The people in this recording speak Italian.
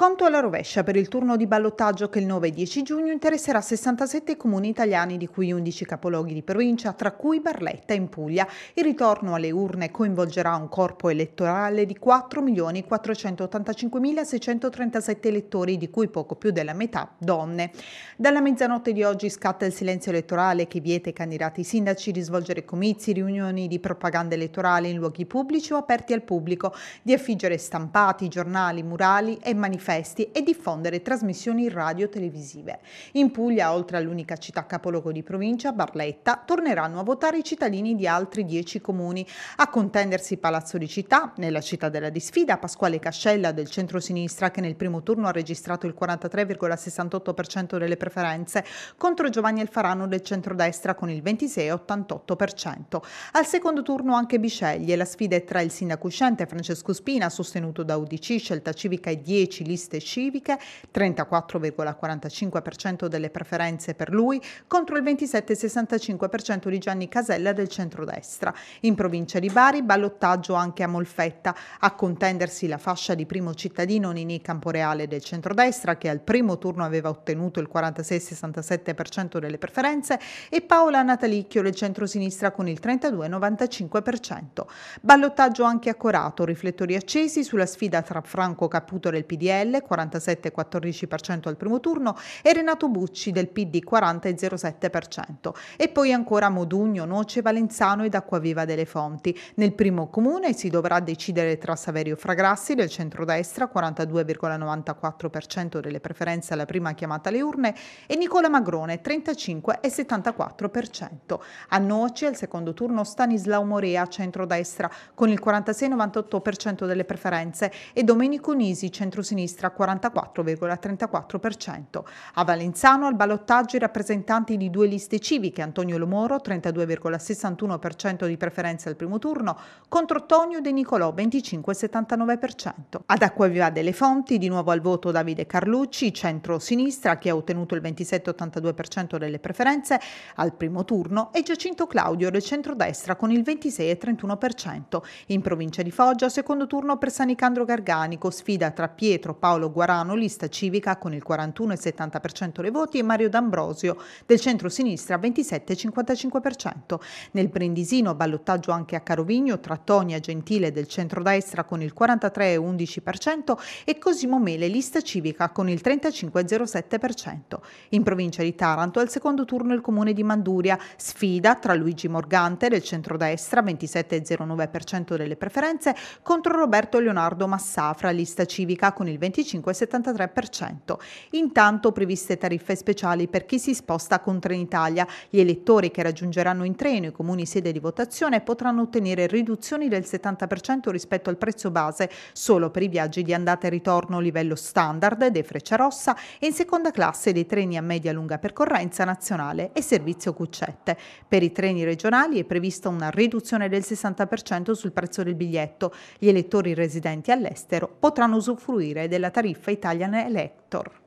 Conto alla rovescia per il turno di ballottaggio che il 9 e 10 giugno interesserà 67 comuni italiani, di cui 11 capologhi di provincia, tra cui Barletta in Puglia. Il ritorno alle urne coinvolgerà un corpo elettorale di 4.485.637 elettori, di cui poco più della metà donne. Dalla mezzanotte di oggi scatta il silenzio elettorale che vieta ai candidati sindaci di svolgere comizi, riunioni di propaganda elettorale in luoghi pubblici o aperti al pubblico, di affiggere stampati, giornali, murali e manifestazioni manifesti e diffondere trasmissioni radio-televisive. In Puglia, oltre all'unica città capoluogo di provincia, Barletta, torneranno a votare i cittadini di altri dieci comuni, a contendersi Palazzo di Città, nella città della disfida, Pasquale Cascella del centro-sinistra che nel primo turno ha registrato il 43,68% delle preferenze, contro Giovanni Alfarano del centro-destra con il 26,88%. Al secondo turno anche Bisceglie, la sfida è tra il sindaco uscente Francesco Spina, sostenuto da UDC, Scelta Civica e 10, socialiste civiche, 34,45% delle preferenze per lui, contro il 27,65% di Gianni Casella del centrodestra. In provincia di Bari, ballottaggio anche a Molfetta, a contendersi la fascia di primo cittadino Nini Camporeale del centrodestra, che al primo turno aveva ottenuto il 46,67% delle preferenze, e Paola Natalicchio del centrosinistra con il 32,95%. Ballottaggio anche accorato, riflettori accesi sulla sfida tra Franco Caputo del PDL PDL 47,14% al primo turno e Renato Bucci del PD 40,07% e poi ancora Modugno, Noce, Valenzano ed Acquaviva delle Fonti. Nel primo comune si dovrà decidere tra Saverio Fragrassi del centrodestra 42,94% delle preferenze alla prima chiamata alle urne e Nicola Magrone 35,74%. A Noce al secondo turno Stanislao Morea centrodestra con il 46,98% delle preferenze e Domenico Nisi centrosinistra registra 44,34%. A Valenzano al ballottaggio i rappresentanti di due liste civiche, Antonio Lomoro 32,61% di preferenza al primo turno, contro Tonio De Nicolò 25,79%. Ad Acquaviva delle Fonti di nuovo al voto Davide Carlucci, centro-sinistra, che ha ottenuto il 27,82% delle preferenze al primo turno, e Giacinto Claudio del centro-destra con il 26,31%. In provincia di Foggia, secondo turno per Sanicandro Garganico, sfida tra Pietro Paolo Guarano, lista civica con il 41,70% dei voti e Mario D'Ambrosio del centro-sinistra 27,55%. Nel Brindisino ballottaggio anche a Carovigno tra Tonia Gentile del centro-destra con il 43,11% e Cosimo Mele, lista civica con il 35,07%. In provincia di Taranto al secondo turno il comune di Manduria sfida tra Luigi Morgante del centro-destra 27,09% delle preferenze contro Roberto Leonardo Massafra, lista civica con il 20 25,73%. Intanto previste tariffe speciali per chi si sposta con Trenitalia. Gli elettori che raggiungeranno in treno i comuni sede di votazione potranno ottenere riduzioni del 70% rispetto al prezzo base solo per i viaggi di andata e ritorno livello standard dei Freccia Rossa e in seconda classe dei treni a media lunga percorrenza nazionale e servizio cuccette. Per i treni regionali è prevista una riduzione del 60% sul prezzo del biglietto. Gli elettori residenti all'estero potranno usufruire del della tariffa Italian Elector.